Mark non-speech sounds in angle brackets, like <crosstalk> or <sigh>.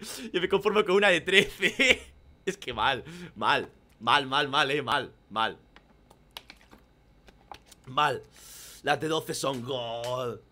<laughs> Yo me conformo con una de 13 <laughs> Es que mal, mal Mal, mal, mal, eh, mal, mal Mal Las de 12 son gold